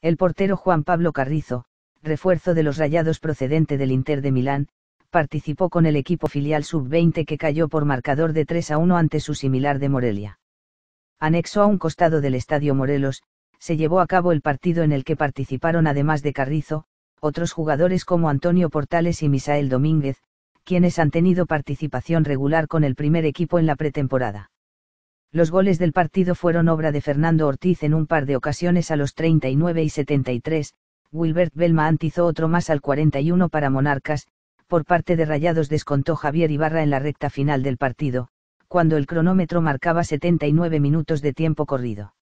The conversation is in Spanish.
El portero Juan Pablo Carrizo, refuerzo de los Rayados procedente del Inter de Milán, participó con el equipo filial sub-20 que cayó por marcador de 3 a 1 ante su similar de Morelia. Anexo a un costado del Estadio Morelos, se llevó a cabo el partido en el que participaron además de Carrizo, otros jugadores como Antonio Portales y Misael Domínguez, quienes han tenido participación regular con el primer equipo en la pretemporada. Los goles del partido fueron obra de Fernando Ortiz en un par de ocasiones a los 39 y 73, Wilbert Belma antizó otro más al 41 para Monarcas, por parte de Rayados descontó Javier Ibarra en la recta final del partido, cuando el cronómetro marcaba 79 minutos de tiempo corrido.